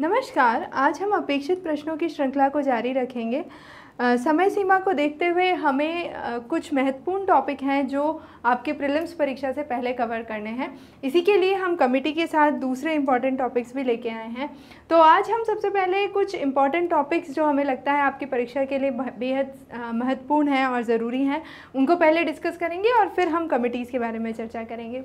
नमस्कार आज हम अपेक्षित प्रश्नों की श्रृंखला को जारी रखेंगे आ, समय सीमा को देखते हुए हमें आ, कुछ महत्वपूर्ण टॉपिक हैं जो आपके प्रिलिम्स परीक्षा से पहले कवर करने हैं इसी के लिए हम कमेटी के साथ दूसरे इम्पॉर्टेंट टॉपिक्स भी लेके आए हैं तो आज हम सबसे पहले कुछ इम्पॉर्टेंट टॉपिक्स जो हमें लगता है आपकी परीक्षा के लिए बेहद महत्वपूर्ण हैं और ज़रूरी हैं उनको पहले डिस्कस करेंगे और फिर हम कमिटीज़ के बारे में चर्चा करेंगे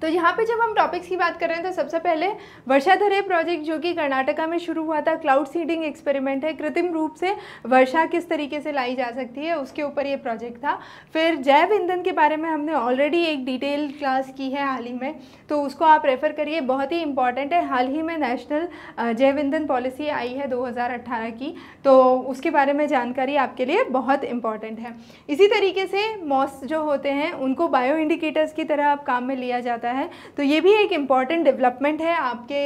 तो यहाँ पे जब हम टॉपिक्स की बात कर रहे हैं तो सबसे पहले वर्षाधरे प्रोजेक्ट जो कि कर्नाटका में शुरू हुआ था क्लाउड सीडिंग एक्सपेरिमेंट है कृत्रिम रूप से वर्षा किस तरीके से लाई जा सकती है उसके ऊपर ये प्रोजेक्ट था फिर जैव ईंधन के बारे में हमने ऑलरेडी एक डिटेल क्लास की है हाल ही में तो उसको आप रेफ़र करिए बहुत ही इंपॉर्टेंट है हाल ही में नेशनल जैव ईंधन पॉलिसी आई है दो की तो उसके बारे में जानकारी आपके लिए बहुत इंपॉर्टेंट है इसी तरीके से मॉस जो होते हैं उनको बायो इंडिकेटर्स की तरह आप काम में लिया जाता जाता है तो ये भी एक इम्पॉर्टेंट डेवलपमेंट है आपके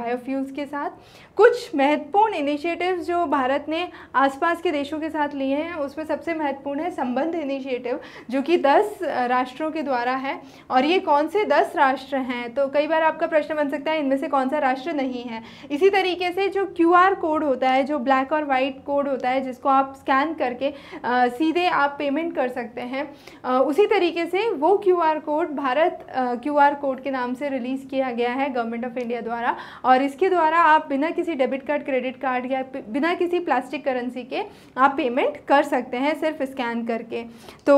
बायोफ्यूल्स के साथ कुछ महत्वपूर्ण इनिशिएटिव्स जो भारत ने आसपास के देशों के साथ लिए हैं उसमें सबसे महत्वपूर्ण है संबंध इनिशिएटिव जो कि दस राष्ट्रों के द्वारा है और ये कौन से दस राष्ट्र हैं तो कई बार आपका प्रश्न बन सकता है इनमें से कौन सा राष्ट्र नहीं है इसी तरीके से जो क्यू कोड होता है जो ब्लैक और वाइट कोड होता है जिसको आप स्कैन करके आ, सीधे आप पेमेंट कर सकते हैं आ, उसी तरीके से वो Q code Bharat Q code के नाम से रिलीज़ किया गया है गवर्नमेंट ऑफ इंडिया द्वारा और इसके द्वारा आप बिना किसी डेबिट कार्ड क्रेडिट कार्ड या बिना किसी प्लास्टिक करेंसी के आप पेमेंट कर सकते हैं सिर्फ स्कैन करके तो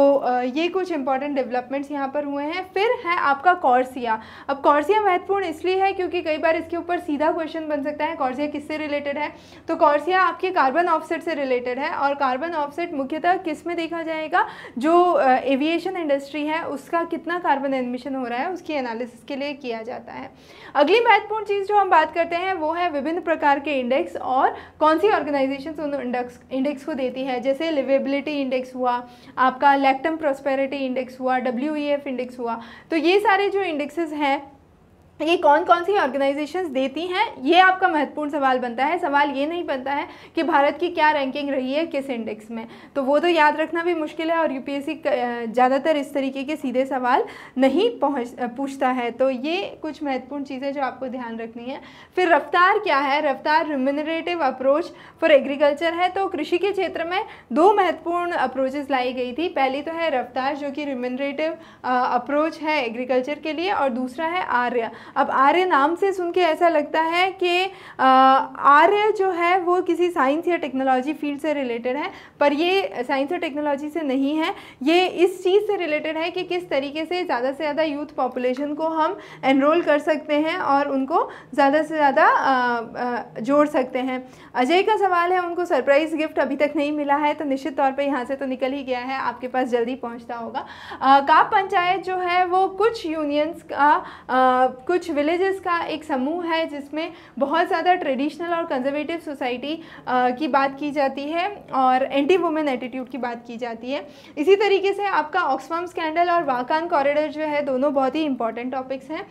ये कुछ इंपॉर्टेंट डेवलपमेंट्स यहाँ पर हुए हैं फिर है आपका कॉर्सिया अब कॉर्सिया महत्वपूर्ण इसलिए है क्योंकि कई बार इसके ऊपर सीधा क्वेश्चन बन सकता है कॉर्सिया किससे रिलेटेड है तो कॉर्सिया आपके कार्बन ऑफसेट से रिलेटेड है और कार्बन ऑफसेट मुख्यतः किस में देखा जाएगा जो एविएशन इंडस्ट्री है उसका कितना कार्बन एडमिशन हो रहा है उसकी एनालिसिस के लिए किया जाता है अगली महत्वपूर्ण चीज़ जो हम बात करते हैं वो है विभिन्न प्रकार के इंडेक्स और कौन सी ऑर्गेनाइजेशन उन इंडेक्स इंडेक्स को देती है जैसे लिवेबिलिटी इंडेक्स हुआ आपका लैक्टम प्रोस्पेरिटी इंडेक्स हुआ डब्ल्यू इंडेक्स e हुआ तो ये सारे जो इंडेक्सेस हैं ये कौन कौन सी ऑर्गेनाइजेशंस देती हैं ये आपका महत्वपूर्ण सवाल बनता है सवाल ये नहीं बनता है कि भारत की क्या रैंकिंग रही है किस इंडेक्स में तो वो तो याद रखना भी मुश्किल है और यूपीएससी ज़्यादातर इस तरीके के सीधे सवाल नहीं पहुँच पूछता है तो ये कुछ महत्वपूर्ण चीज़ें जो आपको ध्यान रखनी है फिर रफ्तार क्या है रफ्तार रिमिनरेटिव अप्रोच फॉर एग्रीकल्चर है तो कृषि के क्षेत्र में दो महत्वपूर्ण अप्रोचेज लाई गई थी पहली तो है रफ्तार जो कि रिमिनरेटिव अप्रोच है एग्रीकल्चर के लिए और दूसरा है आर्य अब आर्य नाम से सुन के ऐसा लगता है कि आर्य जो है वो किसी साइंस या टेक्नोलॉजी फील्ड से रिलेटेड है पर ये साइंस और टेक्नोलॉजी से नहीं है ये इस चीज़ से रिलेटेड है कि किस तरीके से ज़्यादा से ज़्यादा यूथ पॉपुलेशन को हम एनरोल कर सकते हैं और उनको ज़्यादा से ज़्यादा जोड़ सकते हैं अजय का सवाल है उनको सरप्राइज़ गिफ्ट अभी तक नहीं मिला है तो निश्चित तौर पर यहाँ से तो निकल ही गया है आपके पास जल्दी पहुँचता होगा काप पंचायत जो है वो कुछ यूनियंस का आ, कुछ कुछ विलेजेस का एक समूह है जिसमें बहुत ज़्यादा ट्रेडिशनल और कंजर्वेटिव सोसाइटी की बात की जाती है और एंटी वुमेन एटीट्यूड की बात की जाती है इसी तरीके से आपका ऑक्सफॉर्म स्कैंडल और वाकान कॉरिडोर जो है दोनों बहुत ही इंपॉर्टेंट टॉपिक्स हैं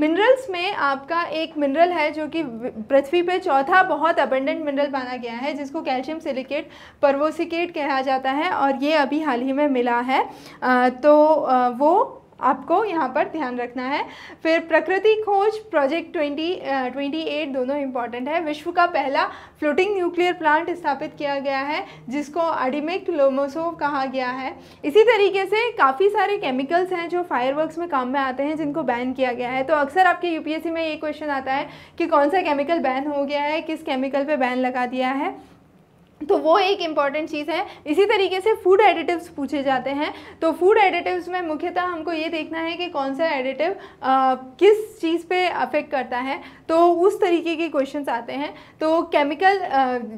मिनरल्स में आपका एक मिनरल है जो कि पृथ्वी पर चौथा बहुत अबेंडेंट मिनरल माना गया है जिसको कैल्शियम सिलिकेट परवोसिकेट कहा जाता है और ये अभी हाल ही में मिला है आ, तो आ, वो आपको यहाँ पर ध्यान रखना है फिर Prakriti Khoj project twenty twenty eight दोनों इम्पॉर्टेंट है विश्व का पहला फ्लोटिंग न्यूक्लियर प्लांट स्थापित किया गया है जिसको अडिमिक लोमोसोव कहा गया है इसी तरीके से काफ़ी सारे केमिकल्स हैं जो फायरवर्क्स में काम में आते हैं जिनको बैन किया गया है तो अक्सर आपके यूपीएससी में ये क्वेश्चन आता है कि कौन सा केमिकल बैन हो गया है किस केमिकल पर बैन लगा दिया है तो वो एक इम्पॉर्टेंट चीज़ है इसी तरीके से फूड एडिटिव्स पूछे जाते हैं तो फूड एडिटिव्स में मुख्यतः हमको ये देखना है कि कौन सा एडिटिव किस चीज़ पे अफेक्ट करता है तो उस तरीके के क्वेश्चन आते हैं तो केमिकल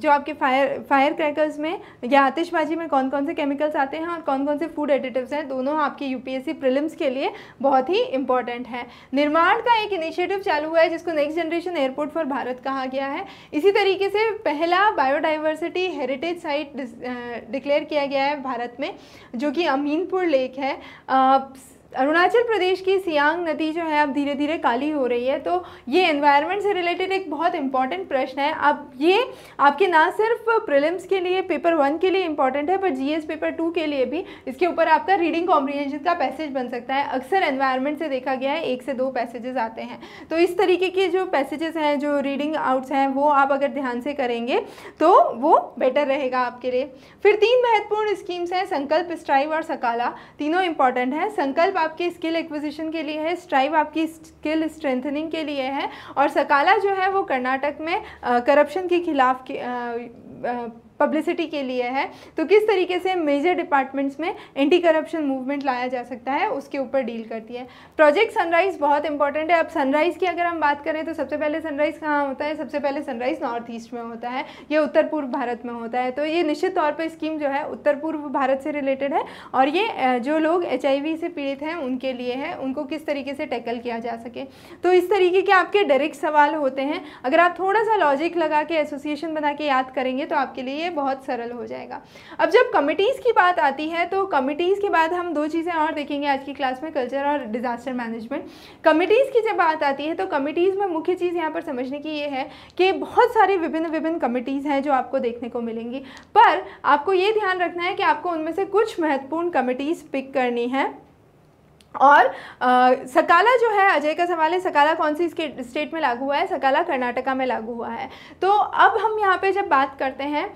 जो आपके फायर फायर क्रैकर्स में या आतिशबाजी में कौन कौन से केमिकल्स आते हैं और कौन कौन से फूड एडिटिव्स हैं दोनों आपके यूपीएससी प्रीलिम्स के लिए बहुत ही इंपॉर्टेंट है निर्माण का एक इनिशिएटिव चालू हुआ है जिसको next generation airport for Bharat कहा गया है इसी तरीके से पहला बायोडाइवर्सिटी हेरिटेज साइट डिक्लेयर किया गया है भारत में जो कि अमीनपुर लेक है अरुणाचल प्रदेश की सियांग नदी जो है अब धीरे धीरे काली हो रही है तो ये इन्वायरमेंट से रिलेटेड एक बहुत इंपॉर्टेंट प्रश्न है अब ये आपके ना सिर्फ प्रिलिम्स के लिए पेपर वन के लिए इंपॉर्टेंट है पर जीएस पेपर टू के लिए भी इसके ऊपर आपका रीडिंग कॉम्प्रीहेंशन का पैसेज बन सकता है अक्सर एन्वायरमेंट से देखा गया है एक से दो पैसेजेस आते हैं तो इस तरीके के जो पैसेजेस हैं जो रीडिंग आउट्स हैं वो आप अगर ध्यान से करेंगे तो वो बेटर रहेगा आपके लिए फिर तीन महत्वपूर्ण स्कीम्स हैं संकल्प स्ट्राइव और सकाला तीनों इंपॉर्टेंट हैं संकल्प आपकी स्किल एक्विजिशन के लिए है स्ट्राइव आपकी स्किल स्ट्रेंथनिंग के लिए है और सकाला जो है वो कर्नाटक में करप्शन के खिलाफ पब्लिसिटी के लिए है तो किस तरीके से मेजर डिपार्टमेंट्स में एंटी करप्शन मूवमेंट लाया जा सकता है उसके ऊपर डील करती है प्रोजेक्ट सनराइज़ बहुत इंपॉर्टेंट है अब सनराइज़ की अगर हम बात करें तो सबसे पहले सनराइज़ कहाँ होता है सबसे पहले सनराइज़ नॉर्थ ईस्ट में होता है ये उत्तर पूर्व भारत में होता है तो ये निश्चित तौर पर स्कीम जो है उत्तर पूर्व भारत से रिलेटेड है और ये जो लोग एच से पीड़ित हैं उनके लिए है उनको किस तरीके से टैकल किया जा सके तो इस तरीके के आपके डायरेक्ट सवाल होते हैं अगर आप थोड़ा सा लॉजिक लगा के एसोसिएशन बना के याद करेंगे तो आपके लिए ये बहुत सरल हो जाएगा अब जब कमिटीज़ की बात आती है तो कमिटीज़ के बाद हम दो चीज़ें और देखेंगे आज की क्लास में कल्चर और डिज़ास्टर मैनेजमेंट कमिटीज़ की जब बात आती है तो कमिटीज़ में मुख्य चीज़ यहाँ पर समझने की ये है कि बहुत सारे विभिन्न विभिन्न कमिटीज़ हैं जो आपको देखने को मिलेंगी पर आपको ये ध्यान रखना है कि आपको उनमें से कुछ महत्वपूर्ण कमिटीज़ पिक करनी है और आ, सकाला जो है अजय का सवाल है सकाला कौन सी स्टेट में लागू हुआ है सकाला कर्नाटका में लागू हुआ है तो अब हम यहाँ पे जब बात करते हैं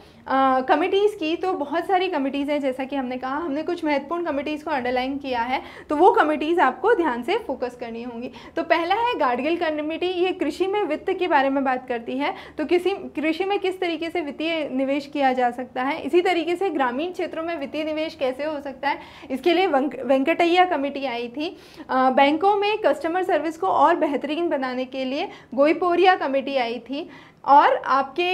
कमिटीज़ की तो बहुत सारी कमिटीज़ हैं जैसा कि हमने कहा हमने कुछ महत्वपूर्ण कमिटीज़ को अंडरलाइन किया है तो वो कमिटीज़ आपको ध्यान से फोकस करनी होंगी तो पहला है गाडगिल कमिटी ये कृषि में वित्त के बारे में बात करती है तो किसी कृषि में किस तरीके से वित्तीय निवेश किया जा सकता है इसी तरीके से ग्रामीण क्षेत्रों में वित्तीय निवेश कैसे हो सकता है इसके लिए वेंकटैया कमेटी आई गई थी बैंकों में कस्टमर सर्विस को और बेहतरीन बनाने के लिए गोईपोरिया कमेटी आई थी और आपके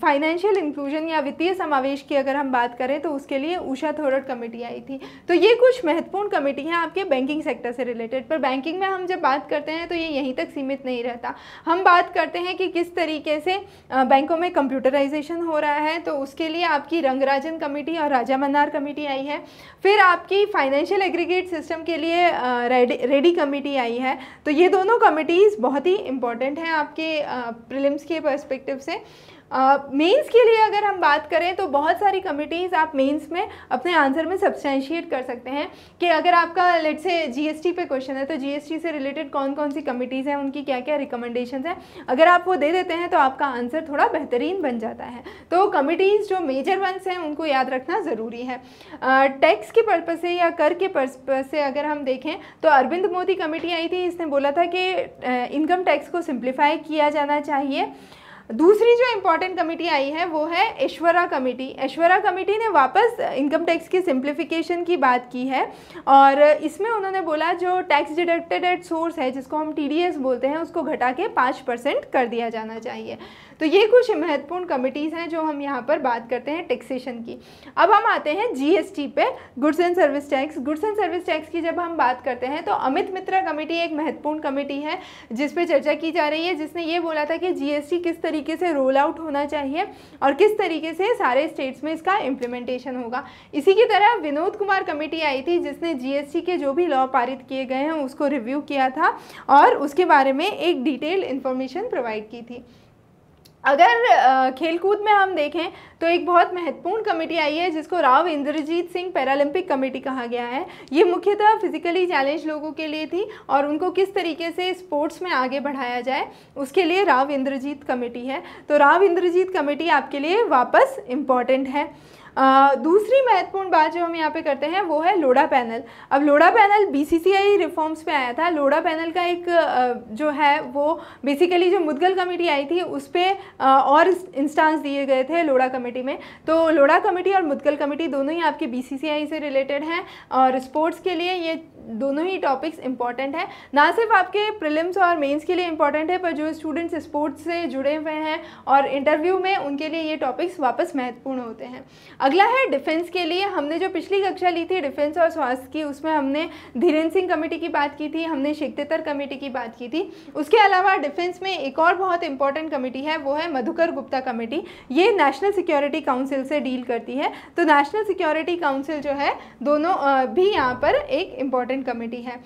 फाइनेंशियल इंक्लूजन या वित्तीय समावेश की अगर हम बात करें तो उसके लिए उषा थोरट कमेटी आई थी तो ये कुछ महत्वपूर्ण कमेटी हैं आपके बैंकिंग सेक्टर से रिलेटेड पर बैंकिंग में हम जब बात करते हैं तो ये यहीं तक सीमित नहीं रहता हम बात करते हैं कि किस तरीके से बैंकों में कंप्यूटराइजेशन हो रहा है तो उसके लिए आपकी रंगराजन कमेटी और राजा मन्नार कमेटी आई है फिर आपकी फाइनेंशियल एग्रीगेट सिस्टम के लिए रेडी रेडी कमेटी आई है तो ये दोनों कमेटीज़ बहुत ही इंपॉर्टेंट हैं आपके प्रिलिम्स के पर्सपेक्टिव से मेंस uh, के लिए अगर हम बात करें तो बहुत सारी कमिटीज़ आप मेंस में अपने आंसर में सब्सटेंशिएट कर सकते हैं कि अगर आपका लेट से जीएसटी पे क्वेश्चन है तो जीएसटी से रिलेटेड कौन कौन सी कमिटीज़ हैं उनकी क्या क्या रिकमेंडेशन हैं अगर आप वो दे देते हैं तो आपका आंसर थोड़ा बेहतरीन बन जाता है तो कमिटीज़ जो मेजर वंस हैं उनको याद रखना ज़रूरी है टैक्स के पर्पज़ से या कर के पर्पज़ से अगर हम देखें तो अरविंद मोदी कमेटी आई थी इसने बोला था कि इनकम टैक्स को सिम्प्लीफाई किया जाना चाहिए दूसरी जो इम्पॉर्टेंट कमेटी आई है वो है ऐश्वरा कमेटी ऐश्वरा कमेटी ने वापस इनकम टैक्स की सिंप्लीफिकेशन की बात की है और इसमें उन्होंने बोला जो टैक्स डिडक्टेड एट सोर्स है जिसको हम टी बोलते हैं उसको घटा के पाँच परसेंट कर दिया जाना चाहिए तो ये कुछ महत्वपूर्ण कमिटीज़ हैं जो हम यहाँ पर बात करते हैं टैक्सेशन की अब हम आते हैं जीएसटी पे goods and service tax goods and service tax की जब हम बात करते हैं तो अमित मित्रा कमेटी एक महत्वपूर्ण कमेटी है जिस पर चर्चा की जा रही है जिसने ये बोला था कि जीएसटी किस तरीके से रोल आउट होना चाहिए और किस तरीके से सारे स्टेट्स में इसका इम्प्लीमेंटेशन होगा इसी की तरह विनोद कुमार कमेटी आई थी जिसने जी के जो भी लॉ पारित किए गए हैं उसको रिव्यू किया था और उसके बारे में एक डिटेल इन्फॉर्मेशन प्रोवाइड की थी अगर खेलकूद में हम देखें तो एक बहुत महत्वपूर्ण कमेटी आई है जिसको राव इंद्रजीत सिंह पैरालंपिक कमेटी कहा गया है ये मुख्यतः फिजिकली चैलेंज लोगों के लिए थी और उनको किस तरीके से स्पोर्ट्स में आगे बढ़ाया जाए उसके लिए राव इंद्रजीत कमेटी है तो राव इंद्रजीत कमेटी आपके लिए वापस इम्पॉर्टेंट है आ, दूसरी महत्वपूर्ण बात जो हम यहाँ पे करते हैं वो है लोडा पैनल अब लोडा पैनल बीसीसीआई रिफॉर्म्स पे आया था लोडा पैनल का एक जो है वो बेसिकली जो मुदगल कमेटी आई थी उस पर और इंस्टांस दिए गए थे लोडा कमेटी में तो लोडा कमेटी और मुदगल कमेटी दोनों ही आपके बी से रिलेटेड हैं और स्पोर्ट्स के लिए ये दोनों ही टॉपिक्स इंपॉर्टेंट हैं ना सिर्फ आपके प्रिलिम्स और मेंस के लिए इंपॉर्टेंट है पर जो स्टूडेंट्स स्पोर्ट्स से जुड़े हुए हैं और इंटरव्यू में उनके लिए ये टॉपिक्स वापस महत्वपूर्ण होते हैं अगला है डिफेंस के लिए हमने जो पिछली कक्षा ली थी डिफेंस और स्वास्थ्य की उसमें हमने धीरेन्द्र सिंह कमेटी की बात की थी हमने शिक्तेतर कमेटी की बात की थी उसके अलावा डिफेंस में एक और बहुत इंपॉर्टेंट कमेटी है वो है मधुकर गुप्ता कमेटी ये नेशनल सिक्योरिटी काउंसिल से डील करती है तो नेशनल सिक्योरिटी काउंसिल जो है दोनों भी यहाँ पर एक इम्पॉर्टेंट कमेटी है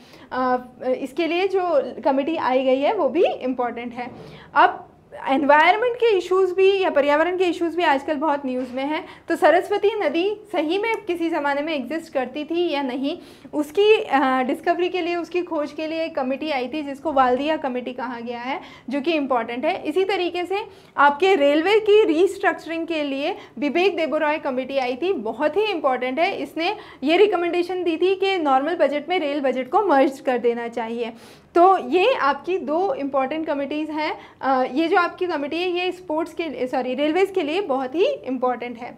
इसके लिए जो कमेटी आई गई है वो भी इम्पॉर्टेंट है अब एनवायरनमेंट के इश्यूज भी या पर्यावरण के इश्यूज भी आजकल बहुत न्यूज़ में हैं तो सरस्वती नदी सही में किसी ज़माने में एग्जिस्ट करती थी या नहीं उसकी डिस्कवरी के लिए उसकी खोज के लिए एक कमेटी आई थी जिसको वालदिया कमेटी कहा गया है जो कि इम्पॉर्टेंट है इसी तरीके से आपके रेलवे की रीस्ट्रक्चरिंग के लिए विवेक देबोराय कमेटी आई थी बहुत ही इम्पॉर्टेंट है इसने ये रिकमेंडेशन दी थी कि नॉर्मल बजट में रेल बजट को मर्ज कर देना चाहिए तो ये आपकी दो इम्पॉर्टेंट कमिटीज़ हैं ये जो आपकी कमेटी है ये स्पोर्ट्स के सॉरी रेलवेज़ के लिए बहुत ही इम्पॉर्टेंट है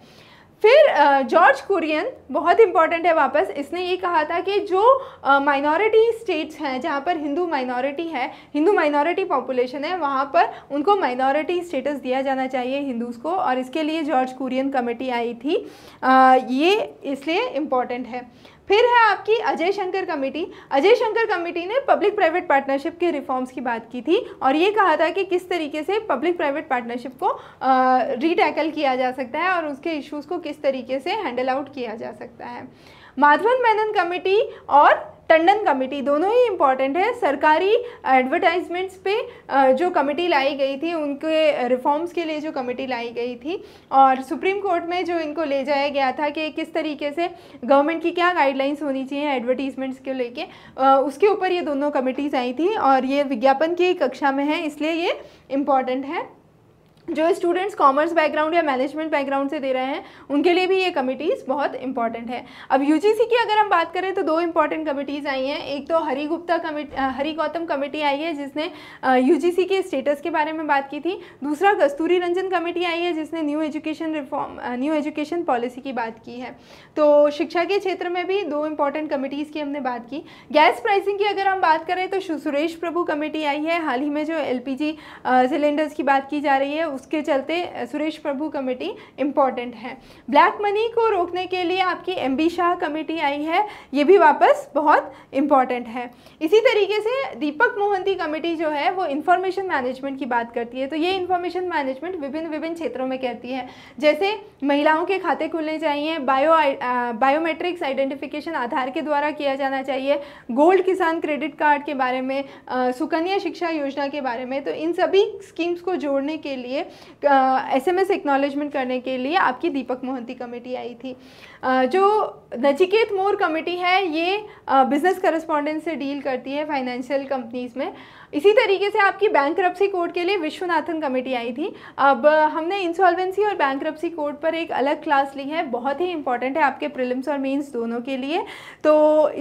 फिर जॉर्ज कुरियन बहुत इम्पॉर्टेंट है वापस इसने ये कहा था कि जो माइनॉरिटी स्टेट्स हैं जहाँ पर हिंदू माइनॉरिटी है हिंदू माइनॉरिटी पॉपुलेशन है वहाँ पर उनको माइनॉरिटी स्टेटस दिया जाना चाहिए हिंदूज़ को और इसके लिए जॉर्ज कुरियन कमेटी आई थी आ, ये इसलिए इम्पॉर्टेंट है फिर है आपकी अजय शंकर कमेटी अजय शंकर कमेटी ने पब्लिक प्राइवेट पार्टनरशिप के रिफॉर्म्स की बात की थी और ये कहा था कि किस तरीके से पब्लिक प्राइवेट पार्टनरशिप को रीटैकल किया जा सकता है और उसके इश्यूज़ को किस तरीके से हैंडल आउट किया जा सकता है माधवन मेनन कमेटी और टंडन कमेटी दोनों ही इम्पॉर्टेंट है सरकारी एडवर्टाइजमेंट्स पे जो कमेटी लाई गई थी उनके रिफॉर्म्स के लिए जो कमेटी लाई गई थी और सुप्रीम कोर्ट में जो इनको ले जाया गया था कि किस तरीके से गवर्नमेंट की क्या गाइडलाइंस होनी चाहिए एडवर्टीजमेंट्स को लेके उसके ऊपर ये दोनों कमेटीज़ आई थी और ये विज्ञापन की कक्षा में है इसलिए ये इम्पॉर्टेंट है जो स्टूडेंट्स कॉमर्स बैकग्राउंड या मैनेजमेंट बैकग्राउंड से दे रहे हैं उनके लिए भी ये कमिटीज़ बहुत इंपॉर्टेंट है अब यूजीसी की अगर हम बात करें तो दो इंपॉर्टेंट कमिटीज़ आई हैं एक तो हरी गुप्ता कमिटी हरी गौतम कमेटी आई है जिसने यूजीसी के स्टेटस के बारे में बात की थी दूसरा कस्तूरी रंजन कमेटी आई है जिसने new education reform new education policy की बात की है तो शिक्षा के क्षेत्र में भी दो इंपॉर्टेंट कमिटीज़ की हमने बात की गैस प्राइसिंग की अगर हम बात करें तो सुरेश प्रभु कमेटी आई है हाल ही में जो एल सिलेंडर्स की बात की जा रही है उसके चलते सुरेश प्रभु कमेटी इम्पॉर्टेंट है ब्लैक मनी को रोकने के लिए आपकी एम बी शाह कमेटी आई है ये भी वापस बहुत इम्पॉर्टेंट है इसी तरीके से दीपक मोहंती कमेटी जो है वो इन्फॉर्मेशन मैनेजमेंट की बात करती है तो ये इन्फॉर्मेशन मैनेजमेंट विभिन्न विभिन्न क्षेत्रों में कहती है जैसे महिलाओं के खाते खुलने चाहिए बायो बायोमेट्रिक्स आइडेंटिफिकेशन आधार के द्वारा किया जाना चाहिए गोल्ड किसान क्रेडिट कार्ड के बारे में सुकन्या शिक्षा योजना के बारे में तो इन सभी स्कीम्स को जोड़ने के लिए लिए एस एम एक्नॉलेजमेंट करने के लिए आपकी दीपक मोहंती कमेटी आई थी आ, जो नचिकेत मोर कमेटी है ये बिज़नेस करस्पॉन्डेंट से डील करती है फाइनेंशियल कंपनीज़ में इसी तरीके से आपकी बैंक कोड के लिए विश्वनाथन कमेटी आई थी अब हमने इंसॉल्वेंसी और बैंक कोड पर एक अलग क्लास ली है बहुत ही इंपॉर्टेंट है आपके प्रिलिम्स और मेंस दोनों के लिए तो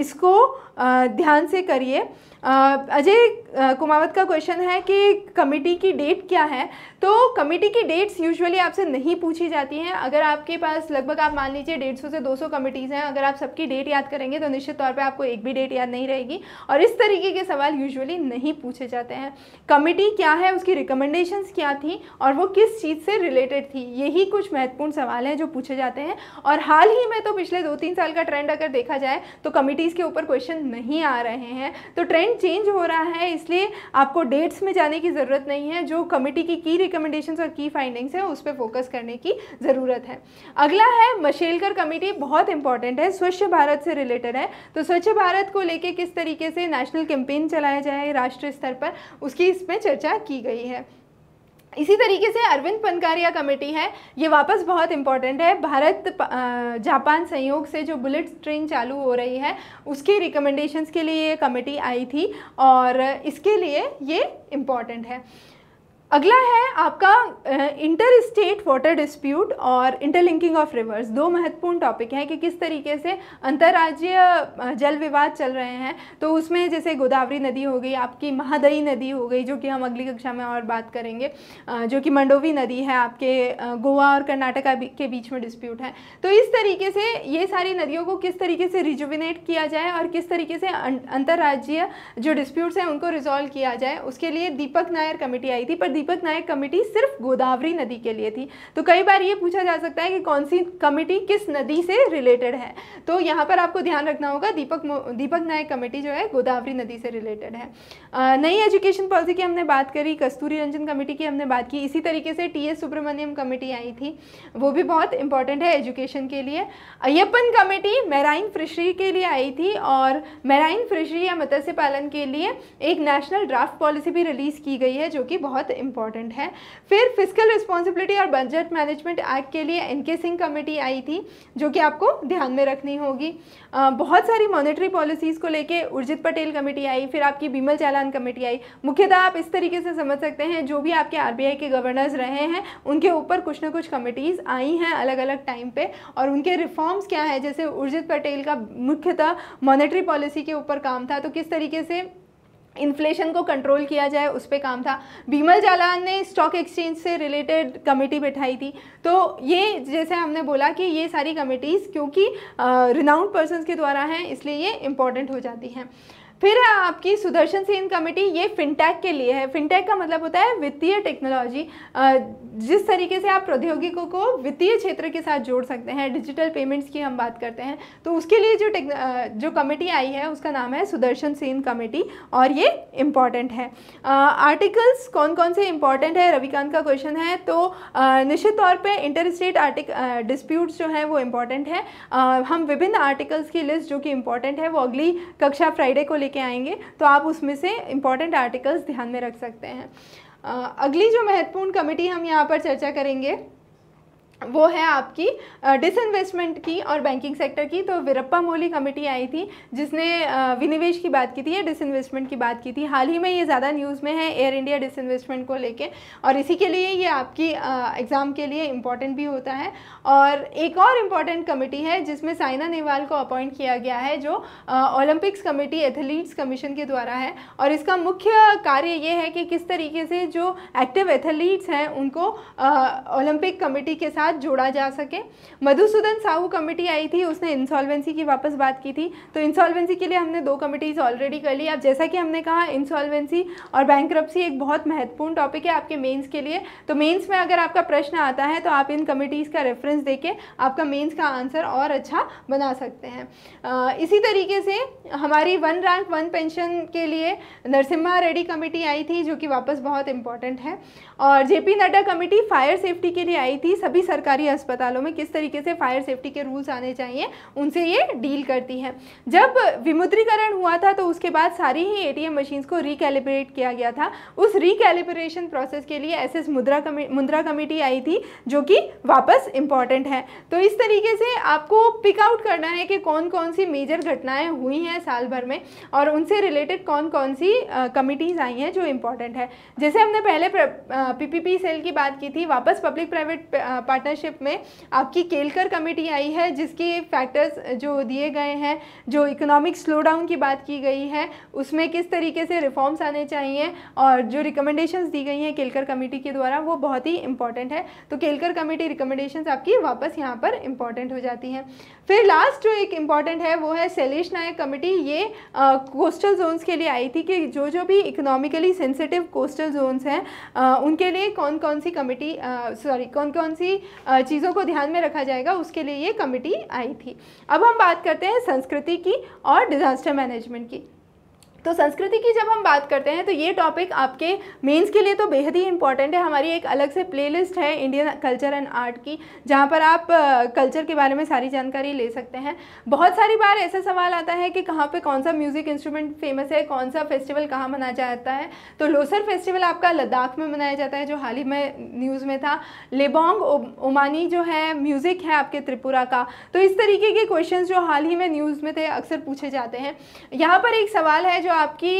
इसको ध्यान से करिए अजय कुमावत का क्वेश्चन है कि कमेटी की डेट क्या है तो कमेटी की डेट्स यूजुअली आपसे नहीं पूछी जाती हैं अगर आपके पास लगभग आप मान लीजिए डेढ़ सौ से दो सौ कमेटीज़ हैं अगर आप सबकी डेट याद करेंगे तो निश्चित तौर पर आपको एक भी डेट याद नहीं रहेगी और इस तरीके के सवाल यूजुअली नहीं पूछे जाते हैं कमेटी क्या है उसकी रिकमेंडेशंस क्या थी और वो किस चीज़ से रिलेटेड थी यही कुछ महत्वपूर्ण सवाल हैं जो पूछे जाते हैं और हाल ही में तो पिछले दो तीन साल का ट्रेंड अगर देखा जाए तो कमिटीज़ के ऊपर क्वेश्चन नहीं आ रहे हैं तो ट्रेंड ट्रेंड चेंज हो रहा है इसलिए आपको डेट्स में जाने की ज़रूरत नहीं है जो कमेटी की की रिकमेंडेशन और की फाइंडिंग्स है उस पर फोकस करने की ज़रूरत है अगला है मशेलकर कमेटी बहुत इंपॉर्टेंट है स्वच्छ भारत से रिलेटेड है तो स्वच्छ भारत को लेके किस तरीके से नेशनल कैंपेन चलाया जाए राष्ट्रीय स्तर पर उसकी इसमें चर्चा की गई है इसी तरीके से अरविंद पनकारिया कमेटी है ये वापस बहुत इंपॉर्टेंट है भारत जापान संयोग से जो बुलेट ट्रेन चालू हो रही है उसकी रिकमेंडेशंस के लिए ये कमेटी आई थी और इसके लिए ये इम्पॉर्टेंट है अगला है आपका इंटर स्टेट वाटर डिस्प्यूट और इंटरलिंकिंग ऑफ रिवर्स दो महत्वपूर्ण टॉपिक हैं कि किस तरीके से अंतर्राज्यीय जल विवाद चल रहे हैं तो उसमें जैसे गोदावरी नदी हो गई आपकी महादई नदी हो गई जो कि हम अगली कक्षा में और बात करेंगे जो कि मंडोवी नदी है आपके गोवा और कर्नाटका के बीच में डिस्प्यूट है तो इस तरीके से ये सारी नदियों को किस तरीके से रिजुविनेट किया जाए और किस तरीके से अं, अंतर्राज्यीय जो डिस्प्यूट्स हैं उनको रिजॉल्व किया जाए उसके लिए दीपक नायर कमेटी आई थी पर दीपक नायक कमेटी सिर्फ गोदावरी नदी के लिए थी तो कई बार ये पूछा जा सकता है कि कौन सी कमेटी किस नदी से रिलेटेड है तो यहाँ पर आपको ध्यान रखना होगा दीपक दीपक नायक कमेटी जो है गोदावरी नदी से रिलेटेड है नई एजुकेशन पॉलिसी की हमने बात करी कस्तूरी रंजन कमेटी की हमने बात की इसी तरीके से टी सुब्रमण्यम कमेटी आई थी वो भी बहुत इंपॉर्टेंट है एजुकेशन के लिए अयपन कमेटी मैराइन फिशरी के लिए आई थी और मैराइन फिशरी या मत्स्य पालन के लिए एक नेशनल ड्राफ्ट पॉलिसी भी रिलीज़ की गई है जो कि बहुत इंपॉर्टेंट है फिर फिजिकल रिस्पॉन्सिबिलिटी और बजट मैनेजमेंट एक्ट के लिए एनके सिंह कमेटी आई थी जो कि आपको ध्यान में रखनी होगी आ, बहुत सारी मॉनिटरी पॉलिसीज़ को लेके उर्जित पटेल कमेटी आई फिर आपकी बीमल चालान कमेटी आई मुख्यतः आप इस तरीके से समझ सकते हैं जो भी आपके आरबीआई के गवर्नर्स रहे हैं उनके ऊपर कुछ ना कुछ कमेटीज़ आई हैं अलग अलग टाइम पे और उनके रिफॉर्म्स क्या है जैसे उर्जित पटेल का मुख्यतः मॉनिटरी पॉलिसी के ऊपर काम था तो किस तरीके से इन्फ्लेशन को कंट्रोल किया जाए उस पर काम था बीमल जालान ने स्टॉक एक्सचेंज से रिलेटेड कमेटी बैठाई थी तो ये जैसे हमने बोला कि ये सारी कमेटीज़ क्योंकि रिनाउंड पर्सन के द्वारा हैं इसलिए ये इंपॉर्टेंट हो जाती हैं फिर आपकी सुदर्शन सेन कमेटी ये फिनटेक के लिए है फिनटेक का मतलब होता है वित्तीय टेक्नोलॉजी जिस तरीके से आप प्रौद्योगिकों को वित्तीय क्षेत्र के साथ जोड़ सकते हैं डिजिटल पेमेंट्स की हम बात करते हैं तो उसके लिए जो टेक् जो कमेटी आई है उसका नाम है सुदर्शन सेन कमेटी और ये इम्पॉर्टेंट है आर्टिकल्स कौन कौन से इम्पॉर्टेंट है रविकांत का क्वेश्चन है तो निश्चित तौर पर इंटर स्टेट आर्टिक डिस्प्यूट्स जो हैं वो इम्पॉर्टेंट है हम विभिन्न आर्टिकल्स की लिस्ट जो कि इम्पॉर्टेंट है वो अगली कक्षा फ्राइडे को लेके आएंगे तो आप उसमें से इम्पॉर्टेंट आर्टिकल्स ध्यान में रख सकते हैं अगली जो महत्वपूर्ण कमेटी हम यहाँ पर चर्चा करेंगे वो है आपकी डिसइन्वेस्टमेंट की और बैंकिंग सेक्टर की तो विरप्पा मोली कमेटी आई थी जिसने विनिवेश की बात की थी या डिसइन्वेस्टमेंट की बात की थी हाल ही में ये ज़्यादा न्यूज़ में है एयर इंडिया डिसइन्वेस्टमेंट को लेके और इसी के लिए ये आपकी एग्ज़ाम के लिए इम्पॉर्टेंट भी होता है और एक और इम्पॉर्टेंट कमेटी है जिसमें साइना नेहवाल को अपॉइंट किया गया है जो ओलंपिक्स कमेटी एथलीट्स कमीशन के द्वारा है और इसका मुख्य कार्य ये है कि किस तरीके से जो एक्टिव एथलीट्स हैं उनको ओलंपिक कमेटी के साथ साथ जोड़ा जा सके मधुसूदन साहू कमेटी आई थी उसने इंसॉल्वेंसी की वापस बात की थी तो इंसॉल्वेंसी के लिए हमने दो कमिटीज़ ऑलरेडी कर ली अब जैसा कि हमने कहा इंसॉल्वेंसी और बैंक एक बहुत महत्वपूर्ण टॉपिक है आपके मेन्स के लिए तो मेन्स में अगर आपका प्रश्न आता है तो आप इन कमिटीज़ का रेफरेंस दे आपका मेन्स का आंसर और अच्छा बना सकते हैं इसी तरीके से हमारी वन रैंक वन पेंशन के लिए नरसिम्हा रेड्डी कमेटी आई थी जो कि वापस बहुत इंपॉर्टेंट है और J P Nadda committee fire safety के लिए आई थी सभी सर सरकारी अस्पतालों में किस तरीके से फायर सेफ्टी के रूल्स आने चाहिए उनसे ये डील करती है जब विमुद्रीकरण हुआ था तो उसके बाद सारी ही एटीएम मशीन्स को रिकैलिब्रेट किया गया था उस रिकैलिब्रेशन प्रोसेस के लिए एसएस मुद्रा कमी मुद्रा कमेटी आई थी जो कि वापस इम्पॉर्टेंट है तो इस तरीके से आपको पिकआउट करना है कि कौन कौन सी मेजर घटनाएँ हुई हैं साल भर में और उनसे रिलेटेड कौन कौन सी कमिटीज़ आई हैं जो इम्पॉर्टेंट है जैसे हमने पहले पीपीपी सेल की बात की थी वापस पब्लिक प्राइवेट पार्टनर पार्टनरशिप में आपकी केलकर कमेटी आई है जिसकी फैक्टर्स जो दिए गए हैं जो इकोनॉमिक स्लो डाउन की बात की गई है उसमें किस तरीके से रिफॉर्म्स आने चाहिए और जो रिकमेंडेशंस दी गई हैं केलकर कमेटी के द्वारा वो बहुत ही इंपॉर्टेंट है तो केलकर कमेटी रिकमेंडेशंस आपकी वापस यहाँ पर इंपॉर्टेंट हो जाती हैं फिर लास्ट जो एक इम्पॉर्टेंट है वो है शैलेश नायक कमेटी ये कोस्टल जोन्स के लिए आई थी कि जो जो भी इकोनॉमिकली सेंसिटिव कोस्टल जोन्स हैं उनके लिए कौन कौन सी कमेटी सॉरी कौन कौन सी चीज़ों को ध्यान में रखा जाएगा उसके लिए ये कमेटी आई थी अब हम बात करते हैं संस्कृति की और डिज़ास्टर मैनेजमेंट की तो संस्कृति की जब हम बात करते हैं तो ये टॉपिक आपके मेंस के लिए तो बेहद ही इंपॉर्टेंट है हमारी एक अलग से प्लेलिस्ट है इंडियन कल्चर एंड आर्ट की जहाँ पर आप कल्चर के बारे में सारी जानकारी ले सकते हैं बहुत सारी बार ऐसा सवाल आता है कि कहाँ पे कौन सा म्यूज़िक इंस्ट्रूमेंट फेमस है कौन सा फेस्टिवल कहाँ मनाया जाता है तो लोसर फेस्टिवल आपका लद्दाख में मनाया जाता है जो हाल ही में न्यूज़ में था लेबोंग ओमानी जो है म्यूज़िक है आपके त्रिपुरा का तो इस तरीके के क्वेश्चन जो हाल ही में न्यूज़ में थे अक्सर पूछे जाते हैं यहाँ पर एक सवाल है जो जो आपकी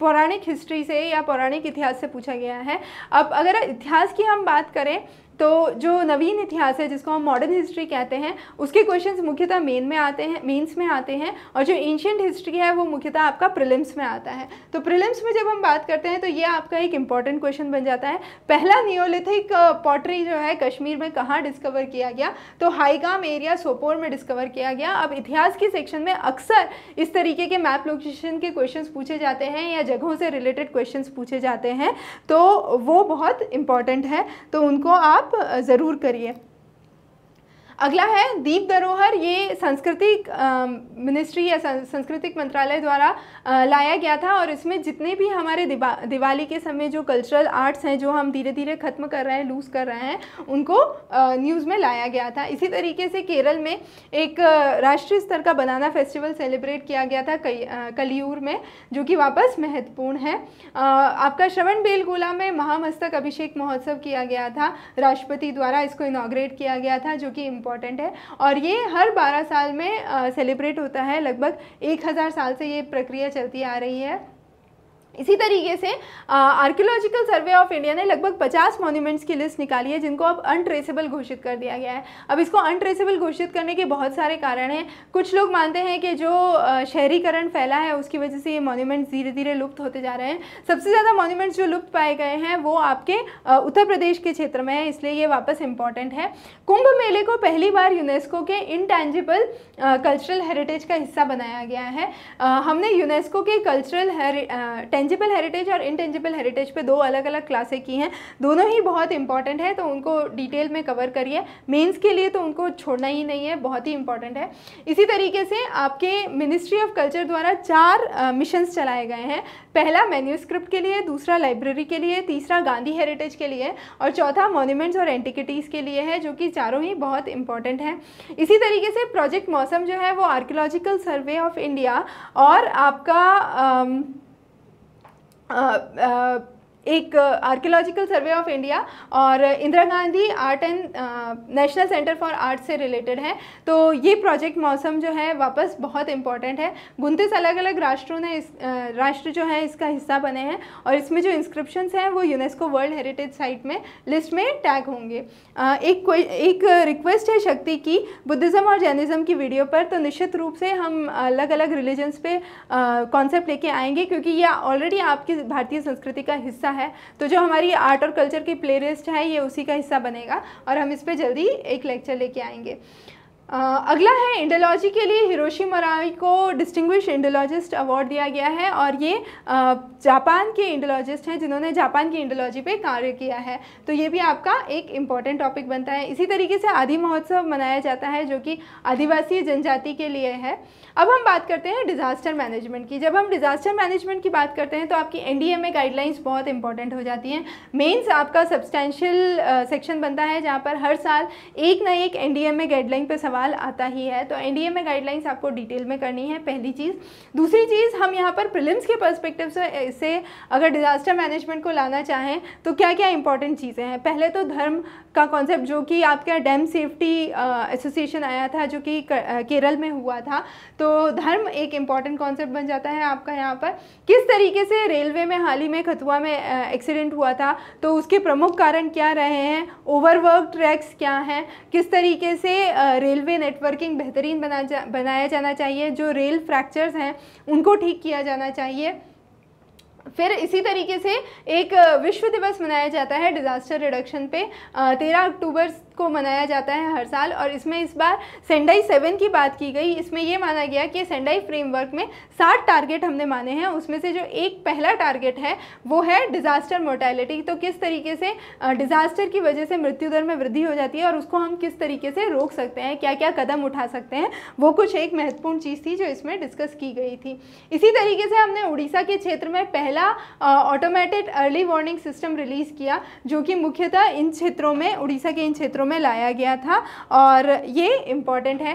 पौराणिक हिस्ट्री से या पौराणिक इतिहास से पूछा गया है अब अगर इतिहास की हम बात करें तो जो नवीन इतिहास है जिसको हम मॉडर्न हिस्ट्री कहते हैं उसके क्वेश्चंस मुख्यतः मेन में आते हैं मेंस में आते हैं और जो एंशियंट हिस्ट्री है वो मुख्यतः आपका प्रिलिम्स में आता है तो प्रिलिम्स में जब हम बात करते हैं तो ये आपका एक इंपॉर्टेंट क्वेश्चन बन जाता है पहला नियोलिथिक पॉटरी जो है कश्मीर में कहाँ डिस्कवर किया गया तो हाईगाम एरिया सोपोर में डिस्कवर किया गया अब इतिहास के सेक्शन में अक्सर इस तरीके के मैप लोकेशन के क्वेश्चन पूछे जाते हैं या जगहों से रिलेटेड क्वेश्चन पूछे जाते हैं तो वो बहुत इंपॉर्टेंट है तो उनको आप आप ज़रूर करिए अगला है दीप धरोहर ये सांस्कृतिक मिनिस्ट्री या सांस्कृतिक मंत्रालय द्वारा आ, लाया गया था और इसमें जितने भी हमारे दिवा, दिवाली के समय जो कल्चरल आर्ट्स हैं जो हम धीरे धीरे ख़त्म कर रहे हैं लूज़ कर रहे हैं उनको न्यूज़ में लाया गया था इसी तरीके से केरल में एक राष्ट्रीय स्तर का बनाना फेस्टिवल सेलिब्रेट किया गया था कलियूर में जो कि वापस महत्वपूर्ण है आ, आपका श्रवण बेलगोला में महामस्तक अभिषेक महोत्सव किया गया था राष्ट्रपति द्वारा इसको इनाग्रेट किया गया था जो कि इम्पॉर्टेंट है और ये हर बारह साल में सेलिब्रेट होता है लगभग एक हज़ार साल से ये प्रक्रिया चलती आ रही है इसी तरीके से आर्कियोलॉजिकल सर्वे ऑफ इंडिया ने लगभग 50 मॉन्यूमेंट्स की लिस्ट निकाली है जिनको अब अनट्रेसेबल घोषित कर दिया गया है अब इसको अनट्रेसेबल घोषित करने के बहुत सारे कारण हैं कुछ लोग मानते हैं कि जो शहरीकरण फैला है उसकी वजह से ये मॉन्यूमेंट्स धीरे धीरे लुप्त होते जा रहे हैं सबसे ज़्यादा मॉन्यूमेंट्स जो लुप्त पाए गए हैं वो आपके उत्तर प्रदेश के क्षेत्र में है इसलिए ये वापस इंपॉर्टेंट है कुंभ मेले को पहली बार यूनेस्को के इनटैंजिबल कल्चरल हेरिटेज का हिस्सा बनाया गया है हमने यूनेस्को के कल्चरल टेंजिबल हेरिटेज और इनटेंजिबल हेरिटेज पे दो अलग अलग क्लासें की हैं दोनों ही बहुत इंपॉर्टेंट है तो उनको डिटेल में कवर करिए मेंस के लिए तो उनको छोड़ना ही नहीं है बहुत ही इंपॉर्टेंट है इसी तरीके से आपके मिनिस्ट्री ऑफ कल्चर द्वारा चार मिशंस चलाए गए हैं पहला मेन्यूस्क्रिप्ट के लिए दूसरा लाइब्रेरी के लिए तीसरा गांधी हेरिटेज के लिए और चौथा मोन्यूमेंट्स और एंटिकिटीज़ के लिए है जो कि चारों ही बहुत इंपॉर्टेंट हैं इसी तरीके से प्रोजेक्ट मौसम जो है वो आर्कियोलॉजिकल सर्वे ऑफ इंडिया और आपका आम, uh, uh एक आर्कियोलॉजिकल सर्वे ऑफ इंडिया और Indira Gandhi art and national centre for art से रिलेटेड है तो ये प्रोजेक्ट मौसम जो है वापस बहुत इंपॉर्टेंट है उनतीस अलग अलग राष्ट्रों ने इस राष्ट्र जो है इसका हिस्सा बने हैं और इसमें जो इंस्क्रिप्शंस हैं वो यूनेस्को वर्ल्ड हेरिटेज साइट में लिस्ट में टैग होंगे एक एक रिक्वेस्ट है शक्ति की बुद्धिज़्म और जैनिज़्म की वीडियो पर तो निश्चित रूप से हम अलग अलग रिलीजन्स पे कॉन्सेप्ट लेके आएंगे क्योंकि यह ऑलरेडी आपकी भारतीय संस्कृति का हिस्सा है है तो जो हमारी आर्ट और कल्चर की प्ले है ये उसी का हिस्सा बनेगा और हम इस पर जल्दी एक लेक्चर लेके आएंगे अगला है इंडोलॉजी के लिए हिरोशी मोरावी को डिस्टिंग्विश इंडोलॉजिस्ट अवार्ड दिया गया है और ये जापान के इंडोलॉजिस्ट हैं जिन्होंने जापान की इंडोलॉजी पे कार्य किया है तो ये भी आपका एक इम्पॉर्टेंट टॉपिक बनता है इसी तरीके से आदि महोत्सव मनाया जाता है जो कि आदिवासी जनजाति के लिए है अब हम बात करते हैं डिज़ास्टर मैनेजमेंट की जब हम डिज़ास्टर मैनेजमेंट की बात करते हैं तो आपकी एन गाइडलाइंस बहुत इंपॉर्टेंट हो जाती हैं मेन्स आपका सब्सटैशियल सेक्शन बनता है जहाँ पर हर साल एक ना एक एन गाइडलाइन पर सवाल आता ही है तो एनडीए में गाइडलाइंस आपको डिटेल में करनी है पहली चीज़ दूसरी चीज़ हम यहाँ पर प्रिलिम्स के पर्सपेक्टिव से इसे अगर डिज़ास्टर मैनेजमेंट को लाना चाहें तो क्या क्या इंपॉर्टेंट चीज़ें हैं पहले तो धर्म का कॉन्सेप्ट जो कि आपके डैम सेफ्टी एसोसिएशन आया था जो कि केरल में हुआ था तो धर्म एक इम्पॉर्टेंट कॉन्सेप्ट बन जाता है आपका यहाँ पर किस तरीके से रेलवे में हाल ही में खतुआ में एक्सीडेंट हुआ था तो उसके प्रमुख कारण क्या रहे हैं ओवरवर्क ट्रैक्स क्या हैं किस तरीके से रेलवे रेलवे नेटवर्किंग बेहतरीन बना जा बनाया जाना चाहिए जो रेल फ्रैक्चर्स हैं उनको ठीक किया जाना चाहिए फिर इसी तरीके से एक विश्व दिवस मनाया जाता है डिज़ास्टर रिडक्शन पे तेरह अक्टूबर को मनाया जाता है हर साल और इसमें इस बार सेंडाई सेवन की बात की गई इसमें यह माना गया कि सेंडाई फ्रेमवर्क में सात टारगेट हमने माने हैं उसमें से जो एक पहला टारगेट है वो है डिज़ास्टर मोर्टेलिटी तो किस तरीके से डिज़ास्टर की वजह से मृत्यु दर में वृद्धि हो जाती है और उसको हम किस तरीके से रोक सकते हैं क्या क्या कदम उठा सकते हैं वो कुछ एक महत्वपूर्ण चीज़ थी जो इसमें डिस्कस की गई थी इसी तरीके से हमने उड़ीसा के क्षेत्र में पहला automated early warning system release किया जो कि मुख्यतः इन क्षेत्रों में उड़ीसा के इन क्षेत्रों क्षेत्रों में लाया गया था और ये इम्पॉर्टेंट है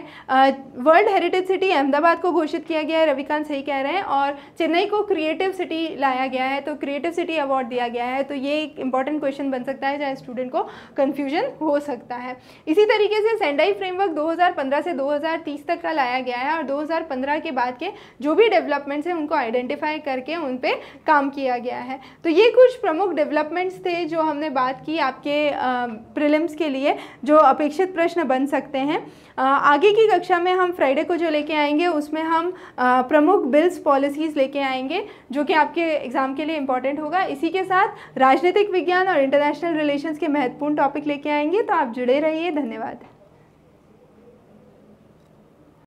वर्ल्ड हेरिटेज सिटी अहमदाबाद को घोषित किया गया है रविकांत सही कह रहे हैं और चेन्नई को क्रिएटिव सिटी लाया गया है तो क्रिएटिव सिटी अवार्ड दिया गया है तो ये एक इम्पॉर्टेंट क्वेश्चन बन सकता है जहाँ स्टूडेंट को कन्फ्यूजन हो सकता है इसी तरीके से सेंडाई फ्रेमवर्क दो से दो तक का लाया गया है और दो के बाद के जो भी डेवलपमेंट्स हैं उनको आइडेंटिफाई करके उन पर काम किया गया है तो ये कुछ प्रमुख डेवलपमेंट्स थे जो हमने बात की आपके प्रिलिम्स के लिए जो अपेक्षित प्रश्न बन सकते हैं आगे की कक्षा में हम फ्राइडे को जो लेके आएंगे उसमें हम प्रमुख बिल्स पॉलिसीज़ लेके आएंगे जो कि आपके एग्ज़ाम के लिए इंपॉर्टेंट होगा इसी के साथ राजनीतिक विज्ञान और इंटरनेशनल रिलेशंस के महत्वपूर्ण टॉपिक लेके आएंगे तो आप जुड़े रहिए धन्यवाद